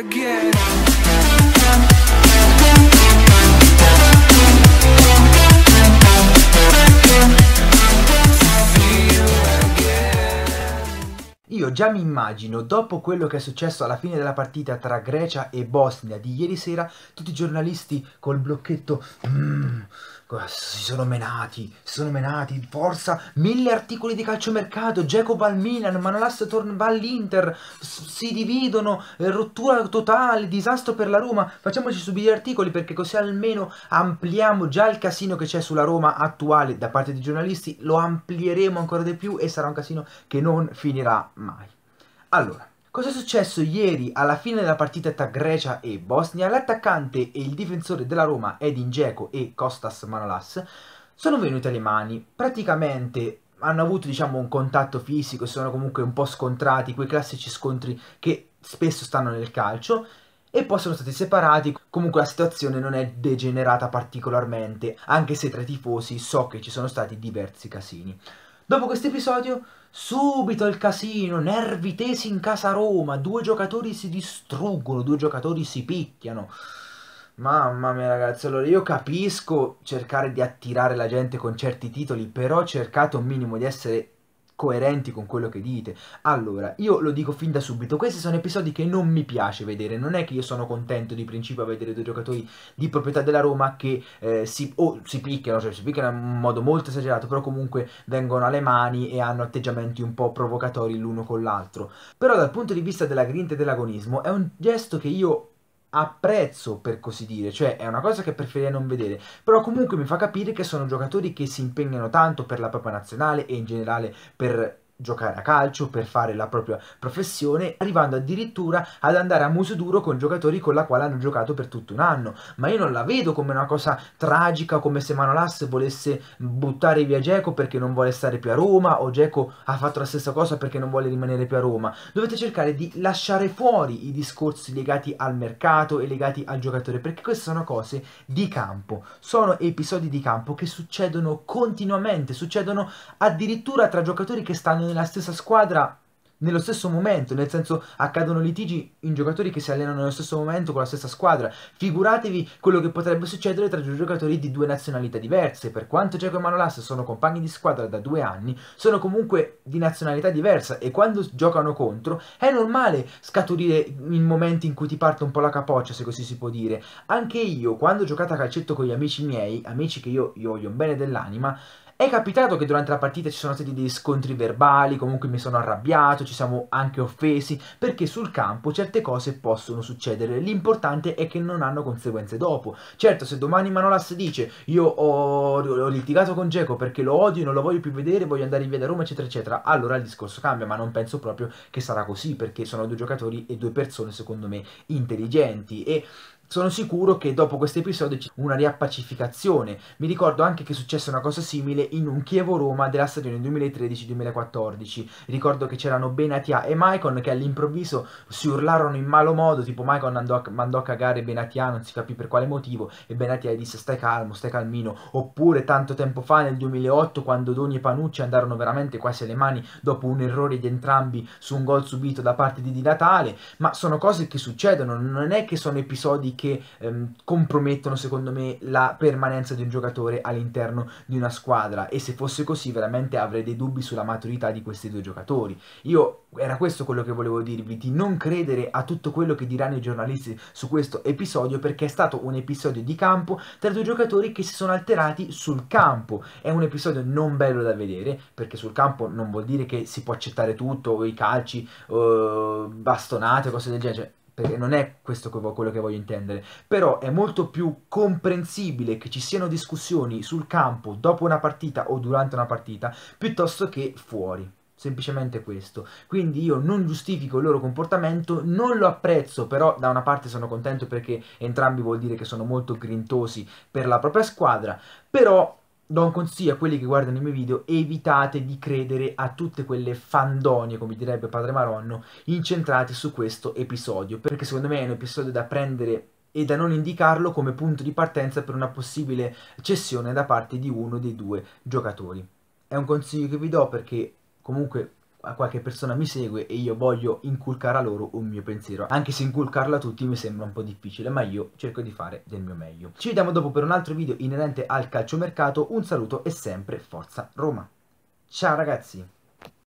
again già mi immagino, dopo quello che è successo alla fine della partita tra Grecia e Bosnia di ieri sera, tutti i giornalisti col blocchetto mm, si sono menati, si sono menati, forza, mille articoli di calciomercato, Jacob al Milan, Manolas torna all'Inter, si dividono, eh, rottura totale, disastro per la Roma, facciamoci subire articoli perché così almeno ampliamo già il casino che c'è sulla Roma attuale da parte dei giornalisti, lo amplieremo ancora di più e sarà un casino che non finirà mai. Allora, cosa è successo ieri alla fine della partita tra Grecia e Bosnia? L'attaccante e il difensore della Roma Edin Dzeko e Kostas Manolas sono venuti alle mani, praticamente hanno avuto diciamo un contatto fisico, si sono comunque un po' scontrati, quei classici scontri che spesso stanno nel calcio e poi sono stati separati, comunque la situazione non è degenerata particolarmente, anche se tra i tifosi so che ci sono stati diversi casini. Dopo questo episodio, subito il casino, nervi tesi in casa Roma, due giocatori si distruggono, due giocatori si picchiano. Mamma mia ragazzi, allora io capisco cercare di attirare la gente con certi titoli, però cercate un minimo di essere coerenti con quello che dite. Allora, io lo dico fin da subito, questi sono episodi che non mi piace vedere, non è che io sono contento di principio a vedere due giocatori di proprietà della Roma che eh, si, oh, si, picchiano, cioè si picchiano in modo molto esagerato, però comunque vengono alle mani e hanno atteggiamenti un po' provocatori l'uno con l'altro. Però dal punto di vista della grinta e dell'agonismo è un gesto che io apprezzo per così dire, cioè è una cosa che preferirei non vedere, però comunque mi fa capire che sono giocatori che si impegnano tanto per la propria nazionale e in generale per giocare a calcio, per fare la propria professione, arrivando addirittura ad andare a muso duro con giocatori con la quale hanno giocato per tutto un anno. Ma io non la vedo come una cosa tragica, come se Manolas volesse buttare via Geco perché non vuole stare più a Roma, o Geco ha fatto la stessa cosa perché non vuole rimanere più a Roma. Dovete cercare di lasciare fuori i discorsi legati al mercato e legati al giocatore, perché queste sono cose di campo, sono episodi di campo che succedono continuamente, succedono addirittura tra giocatori che stanno nella stessa squadra nello stesso momento, nel senso accadono litigi in giocatori che si allenano nello stesso momento con la stessa squadra. Figuratevi quello che potrebbe succedere tra due giocatori di due nazionalità diverse. Per quanto Giacomo e Manolas sono compagni di squadra da due anni, sono comunque di nazionalità diversa e quando giocano contro è normale scaturire in momenti in cui ti parte un po' la capoccia, se così si può dire. Anche io, quando ho giocato a calcetto con gli amici miei, amici che io, io voglio bene dell'anima, è capitato che durante la partita ci sono stati dei scontri verbali, comunque mi sono arrabbiato, ci siamo anche offesi, perché sul campo certe cose possono succedere, l'importante è che non hanno conseguenze dopo. Certo, se domani Manolas dice io ho, ho litigato con Geco perché lo odio, non lo voglio più vedere, voglio andare via da Roma, eccetera, eccetera, allora il discorso cambia, ma non penso proprio che sarà così, perché sono due giocatori e due persone, secondo me, intelligenti. E sono sicuro che dopo questo episodio c'è una riappacificazione. Mi ricordo anche che successe una cosa simile in un Chievo-Roma della stagione 2013-2014. Ricordo che c'erano Benatia e Maicon che all'improvviso si urlarono in malo modo, tipo Maicon andò, mandò a cagare Benatia, non si capì per quale motivo, e Benatia disse stai calmo, stai calmino. Oppure tanto tempo fa nel 2008 quando Doni e Panucci andarono veramente quasi alle mani dopo un errore di entrambi su un gol subito da parte di Di Natale. Ma sono cose che succedono, non è che sono episodi che ehm, compromettono secondo me la permanenza di un giocatore all'interno di una squadra e se fosse così veramente avrei dei dubbi sulla maturità di questi due giocatori. Io era questo quello che volevo dirvi, di non credere a tutto quello che diranno i giornalisti su questo episodio perché è stato un episodio di campo tra due giocatori che si sono alterati sul campo. È un episodio non bello da vedere perché sul campo non vuol dire che si può accettare tutto, i calci, eh, bastonate, cose del genere. Cioè, perché non è questo quello che voglio intendere, però è molto più comprensibile che ci siano discussioni sul campo dopo una partita o durante una partita piuttosto che fuori. Semplicemente questo. Quindi io non giustifico il loro comportamento, non lo apprezzo, però da una parte sono contento perché entrambi vuol dire che sono molto grintosi per la propria squadra, però do un consiglio a quelli che guardano i miei video, evitate di credere a tutte quelle fandonie, come direbbe padre Maronno, incentrate su questo episodio, perché secondo me è un episodio da prendere e da non indicarlo come punto di partenza per una possibile cessione da parte di uno dei due giocatori. È un consiglio che vi do perché comunque a qualche persona mi segue e io voglio inculcare a loro un mio pensiero, anche se inculcarlo a tutti mi sembra un po' difficile, ma io cerco di fare del mio meglio. Ci vediamo dopo per un altro video inerente al calciomercato, un saluto e sempre forza Roma. Ciao ragazzi!